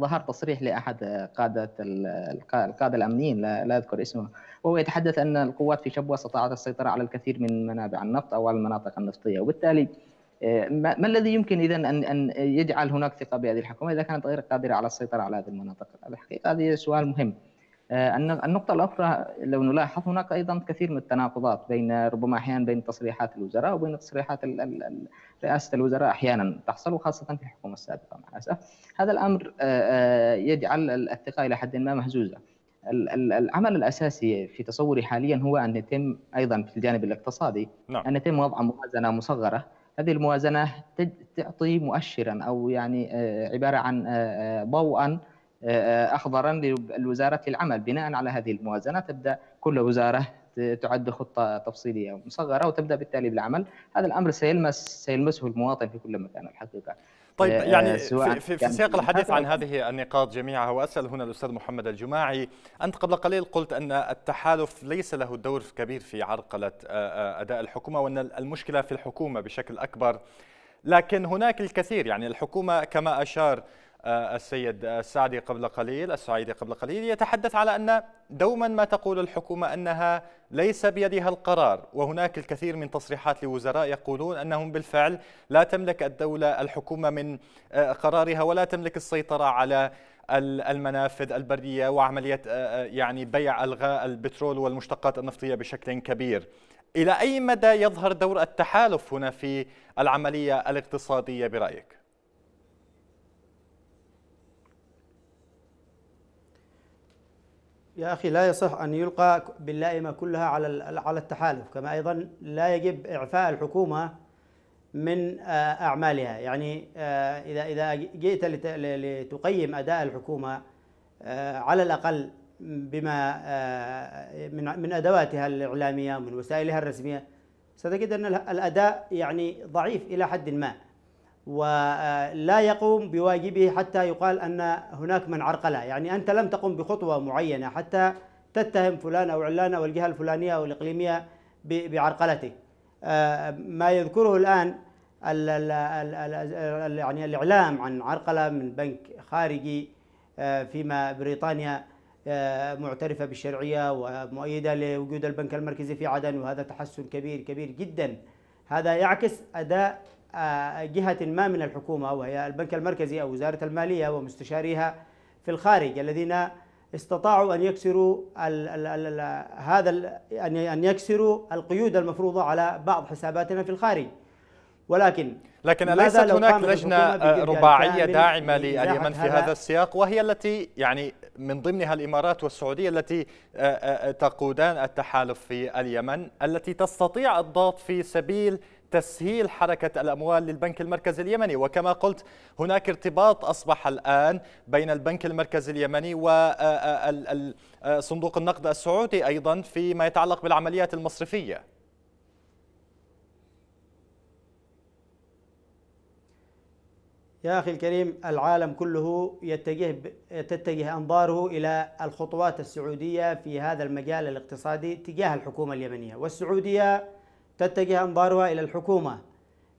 ظهر تصريح لأحد قادة القادة الأمنيين لا أذكر اسمه وهو يتحدث أن القوات في شبوة استطاعت السيطرة على الكثير من منابع النفط أو المناطق النفطية وبالتالي ما الذي يمكن اذا ان ان يجعل هناك ثقه بهذه الحكومه اذا كانت غير قادره على السيطره على هذه المناطق؟ الحقيقه هذه سؤال مهم. آه، النقطة الأخرى لو نلاحظ هناك أيضا كثير من التناقضات بين ربما أحيانا بين تصريحات الوزراء وبين تصريحات رئاسة الوزراء أحيانا تحصل وخاصة في الحكومة السابقة مع الأسف هذا الأمر آه، آه، يجعل الثقة إلى حد ما مهزوزة العمل الاساسي في تصوري حاليا هو ان يتم ايضا في الجانب الاقتصادي نعم. ان يتم وضع موازنه مصغره هذه الموازنه تعطي مؤشرا او يعني آه، عباره عن آه، آه، ضوءا اخضرا لوزاره العمل بناء على هذه الموازنه تبدا كل وزاره تعد خطه تفصيليه مصغره وتبدا بالتالي بالعمل هذا الامر سيلمس سيلمسه المواطن في كل مكان الحقيقه طيب آه، يعني آه، في, في, يعني سياق الحديث عن هذه النقاط جميعها واسال هنا الاستاذ محمد الجماعي انت قبل قليل قلت ان التحالف ليس له دور كبير في عرقله آه، اداء الحكومه وان المشكله في الحكومه بشكل اكبر لكن هناك الكثير يعني الحكومه كما اشار آه، السيد السعدي قبل قليل السعيدي قبل قليل يتحدث على أن دوما ما تقول الحكومة أنها ليس بيدها القرار وهناك الكثير من تصريحات لوزراء يقولون أنهم بالفعل لا تملك الدولة الحكومة من آه، قرارها ولا تملك السيطرة على المنافذ البرية وعملية آه، يعني بيع الغاء البترول والمشتقات النفطية بشكل كبير إلى أي مدى يظهر دور التحالف هنا في العملية الاقتصادية برأيك؟ يا أخي لا يصح أن يلقى باللائمة كلها على على التحالف كما أيضا لا يجب إعفاء الحكومة من آه، أعمالها يعني آه، إذا إذا جئت لتقيم أداء الحكومة آه، على الأقل بما من من أدواتها الإعلامية ومن وسائلها الرسمية ستجد أن الأداء يعني ضعيف إلى حد ما ولا يقوم بواجبه حتى يقال ان هناك من عرقله، يعني انت لم تقم بخطوه معينه حتى تتهم فلان او علان او الجهه الفلانيه او الاقليميه بعرقلته. آه، ما يذكره الان يعني الاعلام عن عرقله من بنك خارجي آه، فيما بريطانيا آه، معترفه بالشرعيه ومؤيده لوجود البنك المركزي في عدن وهذا تحسن كبير كبير جدا. هذا يعكس اداء جهة ما من الحكومة وهي البنك المركزي أو وزارة المالية ومستشاريها في الخارج الذين استطاعوا أن يكسروا الـ الـ الـ هذا أن يكسروا القيود المفروضة على بعض حساباتنا في الخارج ولكن لكن أليست هناك لجنة يعني رباعية داعمة لليمن في هذا السياق وهي التي يعني من ضمنها الإمارات والسعودية التي آه، آه، آه، تقودان التحالف في اليمن التي تستطيع الضغط في سبيل تسهيل حركة الأموال للبنك المركزي اليمني وكما قلت هناك ارتباط أصبح الآن بين البنك المركزي اليمني وصندوق النقد السعودي أيضا فيما يتعلق بالعمليات المصرفية يا أخي الكريم العالم كله يتجه تتجه أنظاره إلى الخطوات السعودية في هذا المجال الاقتصادي تجاه الحكومة اليمنية والسعودية تتجه أنظارها إلى الحكومة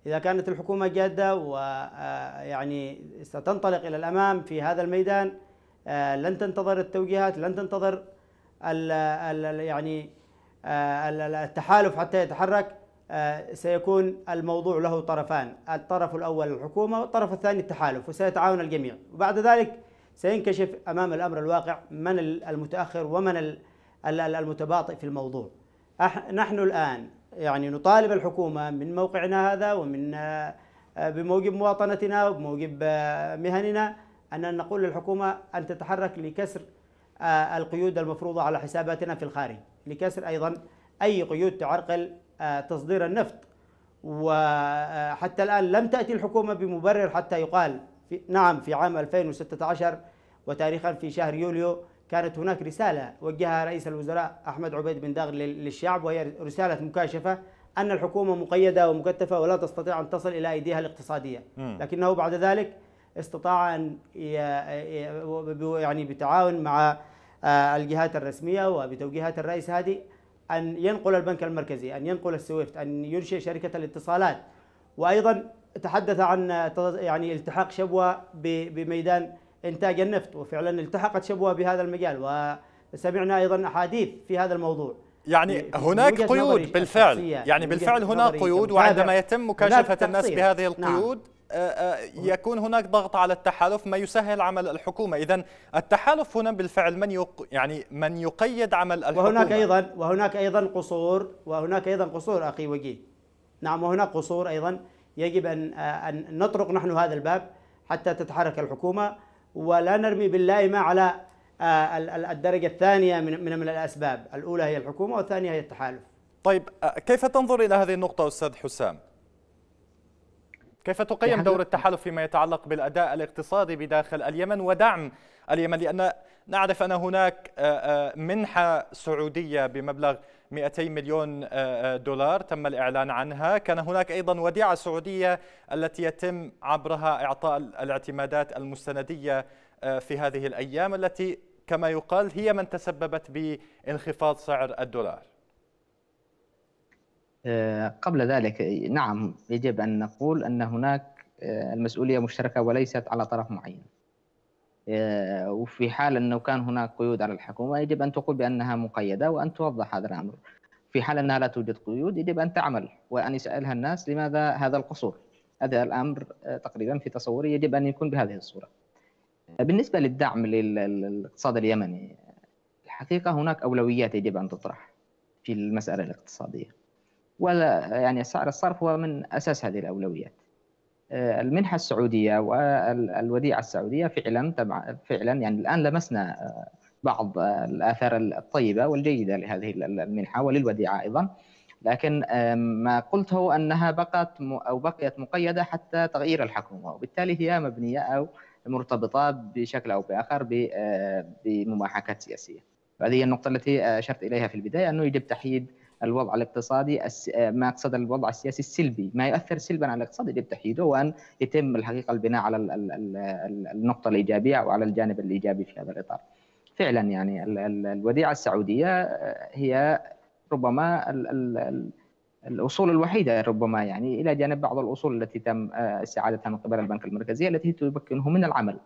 إذا كانت الحكومة جادة ويعني آه، ستنطلق إلى الأمام في هذا الميدان آه، لن تنتظر التوجيهات لن تنتظر ال ال يعني آه، التحالف حتى يتحرك سيكون الموضوع له طرفان الطرف الأول الحكومة والطرف الثاني التحالف وسيتعاون الجميع وبعد ذلك سينكشف أمام الأمر الواقع من المتأخر ومن المتباطئ في الموضوع نحن الآن يعني نطالب الحكومة من موقعنا هذا ومن آه، بموجب مواطنتنا وبموجب آه، مهننا أن نقول للحكومة أن تتحرك لكسر آه، القيود المفروضة على حساباتنا في الخارج لكسر أيضا أي قيود تعرقل تصدير النفط وحتى الآن لم تأتي الحكومة بمبرر حتى يقال في نعم في عام 2016 وتاريخا في شهر يوليو كانت هناك رسالة وجهها رئيس الوزراء أحمد عبيد بن داغر للشعب وهي رسالة مكاشفة أن الحكومة مقيدة ومكتفة ولا تستطيع أن تصل إلى أيديها الاقتصادية لكنه بعد ذلك استطاع أن يعني بتعاون مع آه، الجهات الرسمية وبتوجيهات الرئيس هادي أن ينقل البنك المركزي أن ينقل السويفت أن ينشئ شركة الاتصالات وأيضا تحدث عن يعني التحاق شبوة بميدان إنتاج النفط وفعلا التحقت شبوة بهذا المجال وسمعنا أيضا أحاديث في هذا الموضوع يعني هناك قيود بالفعل يعني بالفعل هنا قيود وعندما يتم مكاشفة الناس بهذه نعم. القيود نعم. يكون هناك ضغط على التحالف ما يسهل عمل الحكومة إذا التحالف هنا بالفعل من يق... يعني من يقيد عمل الحكومة وهناك أيضا وهناك أيضا قصور وهناك أيضا قصور أخي وجيه نعم وهناك قصور أيضا يجب أن آه، أن نطرق نحن هذا الباب حتى تتحرك الحكومة ولا نرمي باللائمة على آه، الدرجة الثانية من من الأسباب الأولى هي الحكومة والثانية هي التحالف طيب آه، كيف تنظر إلى هذه النقطة أستاذ حسام؟ كيف تقيم دور التحالف فيما يتعلق بالأداء الاقتصادي بداخل اليمن ودعم اليمن لأن نعرف أن هناك آه، منحة سعودية بمبلغ 200 مليون آه، آه، دولار تم الإعلان عنها كان هناك أيضا وديعة سعودية التي يتم عبرها إعطاء الاعتمادات المستندية آه، في هذه الأيام التي كما يقال هي من تسببت بانخفاض سعر الدولار قبل ذلك نعم يجب أن نقول أن هناك المسؤولية مشتركة وليست على طرف معين آه، وفي حال أنه كان هناك قيود على الحكومة يجب أن تقول بأنها مقيدة وأن توضح هذا الأمر في حال أنها لا توجد قيود يجب أن تعمل وأن يسألها الناس لماذا هذا القصور هذا الأمر آه، تقريبا في تصوري يجب أن يكون بهذه الصورة بالنسبة للدعم للاقتصاد اليمني الحقيقة هناك أولويات يجب أن تطرح في المسألة الاقتصادية ولا يعني سعر الصرف هو من أساس هذه الأولويات المنحة السعودية والوديعة السعودية فعلا تبع فعلا يعني الآن لمسنا آه، بعض آه، الآثار الطيبة والجيدة لهذه المنحة وللوديعة أيضا لكن ما قلته أنها بقت أو بقيت مقيدة حتى تغيير الحكومة وبالتالي هي مبنية أو مرتبطة بشكل أو بآخر آه، بمماحكات سياسية هذه النقطة التي أشرت إليها في البداية أنه يجب تحييد الوضع الاقتصادي آه، ما اقصد الوضع السياسي السلبي ما يؤثر سلبا على الاقتصاد يجب تحييده وان يتم الحقيقه البناء على النقطه الايجابيه وعلى الجانب الايجابي في هذا الاطار. فعلا يعني الوديعه السعوديه آه، هي ربما الاصول الوحيده ربما يعني الى جانب بعض الاصول التي تم آه، استعادتها من قبل البنك المركزي التي تمكنه من العمل.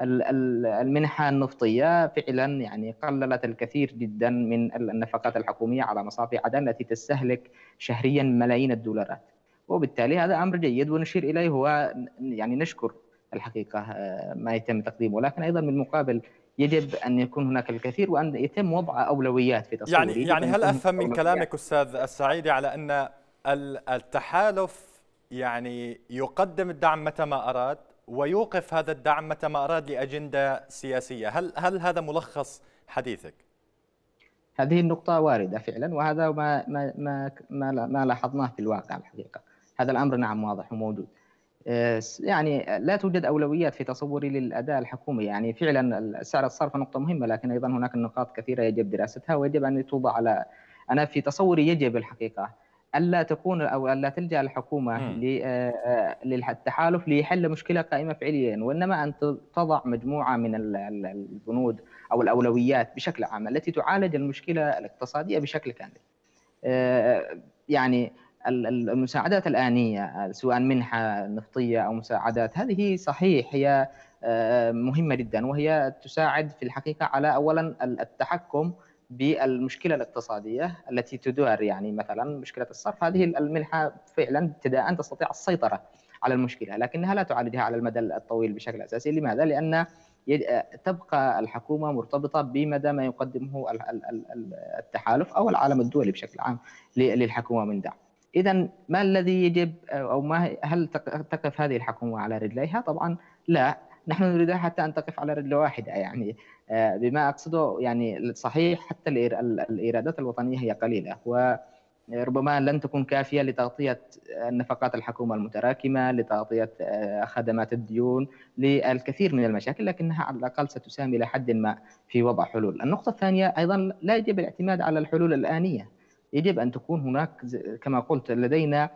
المنحة النفطية فعلا يعني قللت الكثير جدا من النفقات الحكومية على مصافي عدن التي تستهلك شهريا ملايين الدولارات وبالتالي هذا أمر جيد ونشير إليه هو يعني نشكر الحقيقة آه، ما يتم تقديمه لكن أيضا بالمقابل يجب ان يكون هناك الكثير وان يتم وضع اولويات في تصوير يعني يعني هل افهم من كلامك استاذ السعيدي على ان التحالف يعني يقدم الدعم متى ما اراد ويوقف هذا الدعم متى ما أراد لأجندة سياسية هل, هل هذا ملخص حديثك؟ هذه النقطة واردة فعلا وهذا ما ما ما ما, ما لاحظناه في الواقع الحقيقة هذا الأمر نعم واضح وموجود آه، يعني لا توجد أولويات في تصوري للأداء الحكومي يعني فعلا سعر الصرف نقطة مهمة لكن أيضا هناك نقاط كثيرة يجب دراستها ويجب أن توضع على أنا في تصوري يجب الحقيقة الا تكون او الا تلجا الحكومه آه، آه، للتحالف ليحل مشكله قائمه فعليا وانما ان تضع مجموعه من البنود او الاولويات بشكل عام التي تعالج المشكله الاقتصاديه بشكل كامل. آه، يعني المساعدات الانيه سواء منحه نفطيه او مساعدات هذه صحيح هي مهمه جدا وهي تساعد في الحقيقه على اولا التحكم بالمشكله الاقتصاديه التي تدار يعني مثلا مشكله الصرف هذه المنحه فعلا ابتداء تستطيع السيطره على المشكله لكنها لا تعالجها على المدى الطويل بشكل اساسي لماذا؟ لان تبقى الحكومه مرتبطه بمدى ما يقدمه التحالف او العالم الدولي بشكل عام للحكومه من دعم. اذا ما الذي يجب او ما هل تقف هذه الحكومه على رجليها؟ طبعا لا، نحن نريدها حتى ان تقف على رجل واحده يعني آه، بما اقصده يعني صحيح حتى الايرادات الوطنيه هي قليله وربما لن تكون كافيه لتغطيه نفقات الحكومه المتراكمه لتغطيه آه، خدمات الديون للكثير من المشاكل لكنها على الاقل ستساهم الى حد ما في وضع حلول النقطه الثانيه ايضا لا يجب الاعتماد على الحلول الانيه يجب ان تكون هناك كما قلت لدينا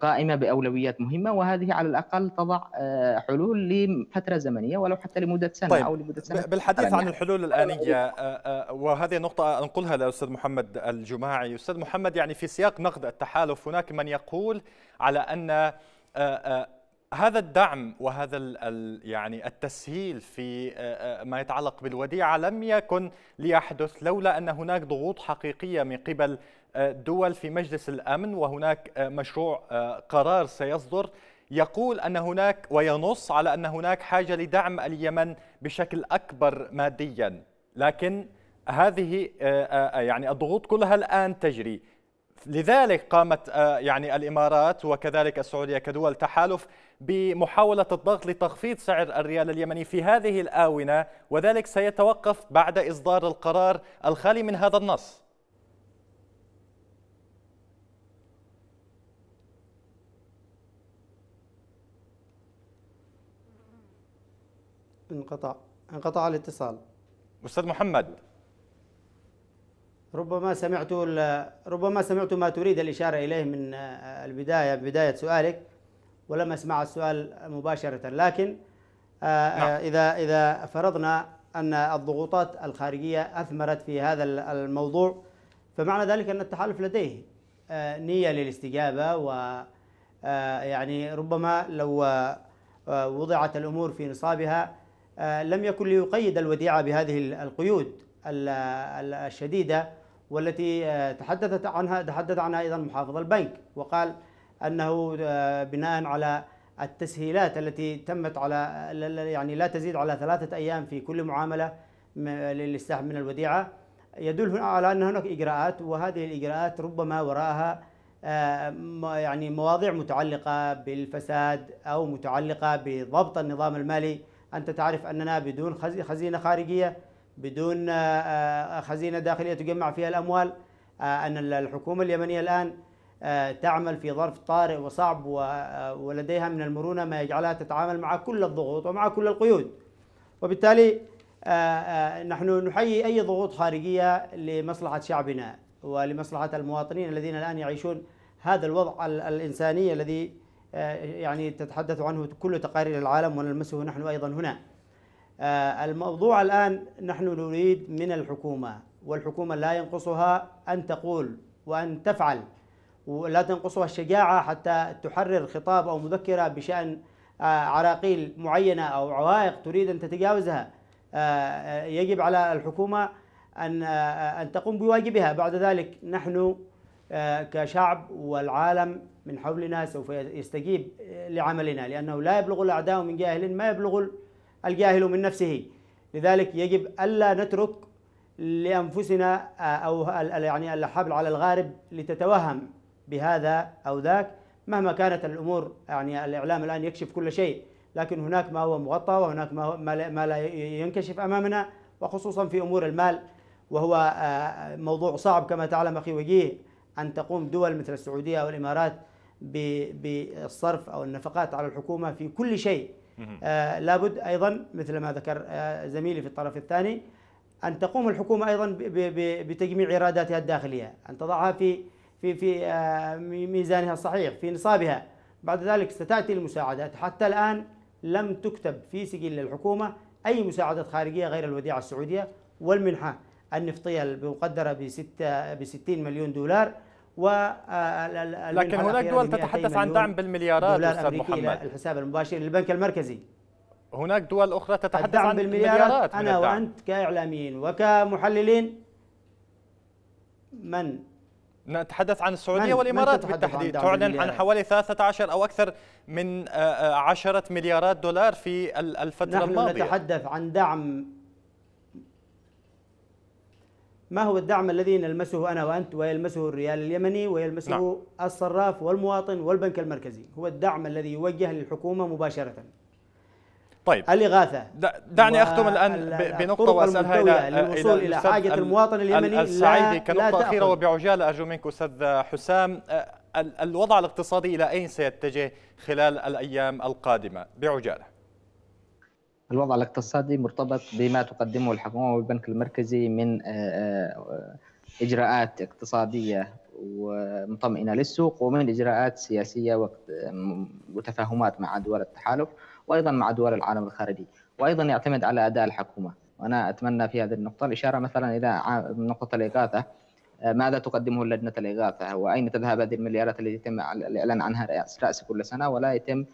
قائمه باولويات مهمه وهذه على الاقل تضع آه، حلول لفتره زمنيه ولو حتى لمده سنه طيب او لمده سنه بالحديث يعني عن الحلول الانيه آه، آه، وهذه نقطه انقلها للاستاذ محمد الجماعي استاذ محمد يعني في سياق نقد التحالف هناك من يقول على ان هذا الدعم وهذا يعني التسهيل في ما يتعلق بالوديعه لم يكن ليحدث لولا ان هناك ضغوط حقيقيه من قبل آه، دول في مجلس الامن وهناك آه، مشروع آه، قرار سيصدر يقول ان هناك وينص على ان هناك حاجه لدعم اليمن بشكل اكبر ماديا لكن هذه يعني الضغوط كلها الان تجري لذلك قامت يعني الامارات وكذلك السعوديه كدول تحالف بمحاوله الضغط لتخفيض سعر الريال اليمني في هذه الاونه وذلك سيتوقف بعد اصدار القرار الخالي من هذا النص انقطع انقطع الاتصال أستاذ محمد ربما سمعت ربما سمعت ما تريد الإشارة إليه من آه، البداية بداية سؤالك ولم أسمع السؤال مباشرة لكن آه، آه، نعم. إذا إذا فرضنا أن الضغوطات الخارجية أثمرت في هذا الموضوع فمعنى ذلك أن التحالف لديه نية للاستجابة و يعني ربما لو وضعت الأمور في نصابها آه، لم يكن ليقيد الوديعة بهذه القيود الشديدة والتي آه، تحدثت عنها تحدث عنها أيضا محافظ البنك وقال أنه آه، بناء على التسهيلات التي تمت على يعني لا تزيد على ثلاثة أيام في كل معاملة للسحب من الوديعة يدل على أن هناك إجراءات وهذه الإجراءات ربما وراءها يعني مواضيع متعلقة بالفساد أو متعلقة بضبط النظام المالي أنت تعرف أننا بدون خزينة خارجية بدون آه، آه، خزينة داخلية تجمع فيها الأموال آه، أن الحكومة اليمنية الآن تعمل في ظرف طارئ وصعب ولديها من المرونة ما يجعلها تتعامل مع كل الضغوط ومع كل القيود وبالتالي نحن نحيي أي ضغوط خارجية لمصلحة شعبنا ولمصلحة المواطنين الذين الآن يعيشون هذا الوضع الإنساني الذي آه، يعني تتحدث عنه كل تقارير العالم ونلمسه نحن أيضا هنا آه، الموضوع الآن نحن نريد من الحكومة والحكومة لا ينقصها أن تقول وأن تفعل ولا تنقصها الشجاعة حتى تحرر خطاب أو مذكرة بشأن آه، عراقيل معينة أو عوائق تريد أن تتجاوزها يجب على الحكومة أن أن تقوم بواجبها بعد ذلك نحن كشعب والعالم من حولنا سوف يستجيب لعملنا لأنه لا يبلغ الأعداء من جاهل ما يبلغ الجاهل من نفسه لذلك يجب ألا نترك لأنفسنا آه، أو يعني الحبل على الغارب لتتوهم بهذا أو ذاك مهما كانت الأمور يعني الإعلام الآن يكشف كل شيء لكن هناك ما هو مغطى وهناك ما, هو ما لا ينكشف أمامنا وخصوصا في أمور المال وهو آه، موضوع صعب كما تعلم أخي وجيه أن تقوم دول مثل السعودية والإمارات بالصرف او النفقات على الحكومه في كل شيء آه لابد ايضا مثل ما ذكر آه زميلي في الطرف الثاني ان تقوم الحكومه ايضا بتجميع ايراداتها الداخليه ان تضعها في في في آه ميزانها الصحيح في نصابها بعد ذلك ستاتي المساعدات حتى الان لم تكتب في سجل الحكومه اي مساعدات خارجيه غير الوديعه السعوديه والمنحه النفطيه المقدره ب 6 ب 60 مليون دولار و آه، لكن هناك دول تتحدث عن دعم بالمليارات دولار أمريكي محمد. إلى الحساب المباشر للبنك المركزي هناك دول أخرى تتحدث الدعم عن بالمليارات أنا وأنت كإعلاميين وكمحللين من نتحدث عن السعودية والإمارات بالتحديد تعلن عن, عن حوالي 13 أو أكثر من 10 آه، آه، مليارات دولار في الفترة نحن الماضية نحن نتحدث عن دعم ما هو الدعم الذي نلمسه أنا وأنت ويلمسه الريال اليمني ويلمسه نعم. الصراف والمواطن والبنك المركزي هو الدعم الذي يوجه للحكومة مباشرة طيب الإغاثة دعني أختم الآن بنقطة وأسألها إلى للوصول إلى حاجة المواطن اليمني السعيد كنقطة أخيرة وبعجالة أرجو منك أستاذ حسام الوضع الاقتصادي إلى أين سيتجه خلال الأيام القادمة بعجالة الوضع الاقتصادي مرتبط بما تقدمه الحكومة والبنك المركزي من آه، آه، إجراءات اقتصادية ومطمئنة للسوق ومن إجراءات سياسية آه، وتفاهمات مع دول التحالف وأيضا مع دول العالم الخارجي وأيضا يعتمد على أداء الحكومة وأنا أتمنى في هذه النقطة الإشارة مثلا إلى نقطة الإغاثة ماذا تقدمه لجنة الإغاثة وأين تذهب هذه المليارات التي يتم الإعلان عنها رأس كل سنة ولا يتم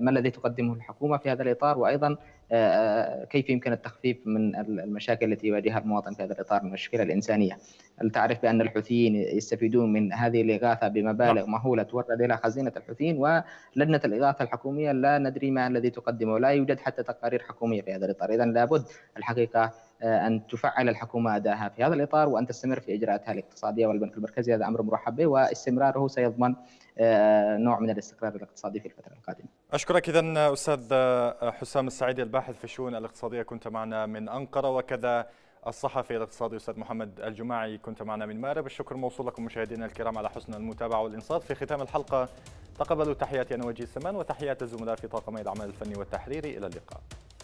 ما الذي تقدمه الحكومة في هذا الإطار وأيضا آه، آه، كيف يمكن التخفيف من المشاكل التي يواجهها المواطن في هذا الاطار من المشكله الانسانيه؟ هل تعرف بان الحوثيين يستفيدون من هذه الاغاثه بمبالغ نعم. مهوله تورد الى خزينه الحوثيين ولجنه الاغاثه الحكوميه لا ندري ما الذي تقدمه، لا يوجد حتى تقارير حكوميه في هذا الاطار، اذا لابد الحقيقه آه، ان تفعل الحكومه اداها في هذا الاطار وان تستمر في اجراءاتها الاقتصاديه والبنك المركزي هذا امر مرحب به واستمراره سيضمن آه، نوع من الاستقرار الاقتصادي في الفتره القادمه. اشكرك اذا استاذ آه، حسام السعيدي الباحث في الشؤون الاقتصاديه كنت معنا من انقره وكذا الصحفي الاقتصادي استاذ محمد الجماعي كنت معنا من مأرب الشكر موصول لكم مشاهدينا الكرام على حسن المتابعه والانصات في ختام الحلقه تقبلوا تحياتي انا وجيه السمان وتحيات الزملاء في طاقمي العمل الفني والتحريري الى اللقاء